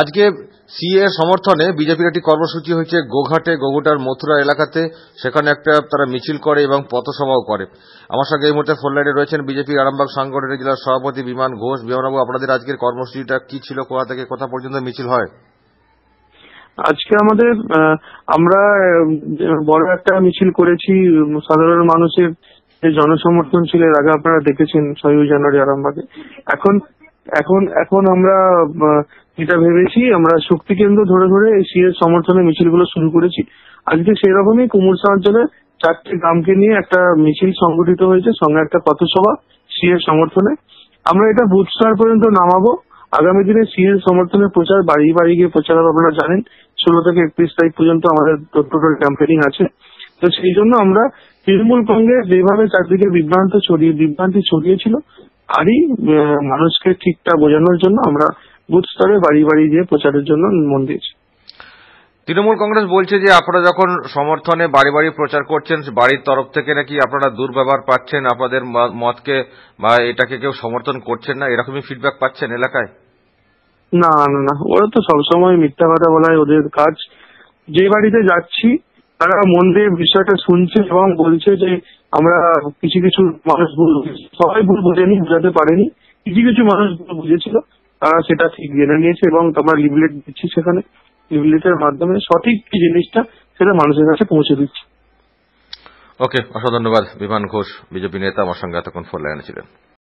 আজকে সিএ সমর্থনে বিজেপির একটি কর্মসূচি হয়েছে গোঘাটে গোঘাটার মথুরা এলাকাতে সেখানে একটা তারা মিছিল করে এবং পথসভাও করে আমার সঙ্গে এই মুহূর্তে ফোন লাইনে রয়েছেন বিজেপি আরামবাগ সংগঠনের জেলার সভাপতি বিমান ঘোষ বিমানবাবু আপনাদের আজকের কর্মসূচিটা কি ছিল কোথা থেকে কোথা পর্যন্ত মিছিল হয় আজকে আমাদের আমরা বড় একটা মিছিল করেছি সাধারণ মানুষের যে জনসমর্থন ছিল এর আগে আপনারা দেখেছেন ছয়ই জানুয়ারি আরামবাগে এখন এখন এখন আমরা যেটা ভেবেছি আমরা শক্তি কেন্দ্র ধরে ধরে এই সিএর সমর্থনে গুলো শুরু করেছি আজকে রকমই কুমুরসা অঞ্চলে চারটি গ্রামকে নিয়ে একটা মিছিল সংগঠিত হয়েছে সঙ্গে একটা পথসভা সিএর সমর্থনে আমরা এটা বুথ পর্যন্ত নামাবো আগামী দিনে সিএর সমর্থনে প্রচার বাড়ি বাড়ি গিয়ে প্রচার হবে আপনারা জানেন ষোলো থেকে একত্রিশ তারিখ পর্যন্ত আমাদের টোটাল ক্যাম্পেনিং আছে তো সেই জন্য আমরা তৃণমূল কংগ্রেস যেভাবে চারদিকে বিভ্রান্ত ছড়িয়ে বিভ্রান্তি ছড়িয়েছিল আরই মানুষকে ঠিকটা বোঝানোর জন্য আমরা বুথ স্তরে বাড়ি বাড়ি গিয়ে প্রচারের জন্য মন দিয়েছি তৃণমূল কংগ্রেস বলছে যে আপনারা যখন সমর্থনে বাড়ি বাড়ি প্রচার করছেন বাড়ির তরফ থেকে নাকি আপনারা দুর্ব্যবহার পাচ্ছেন আপনাদের মতকে বা এটাকে কেউ সমর্থন করছেন না এরকমই ফিডব্যাক পাচ্ছেন এলাকায় না না না ওরা তো সবসময় মিথ্যা কথা বলায় ওদের কাজ যে বাড়িতে যাচ্ছি তারা মন দিয়ে বিষয়টা শুনছে এবং বলছে যে আমরা কিছু কিছু মানুষ ভুল সবাই ভুল বোঝেনি বোঝাতে পারেনি কিছু কিছু মানুষ ভুল বুঝেছিল তারা সেটা ঠিক জেনে নিয়েছে এবং আমরা লিবলেট দিচ্ছি সেখানে লিবলেটের মাধ্যমে সঠিক কি জিনিসটা সেটা মানুষের কাছে পৌঁছে দিচ্ছে ওকে অসংখ্য ধন্যবাদ বিমান ঘোষ বিজেপি নেতা আমার সঙ্গে এতক্ষণ ফোন লাইনে ছিলেন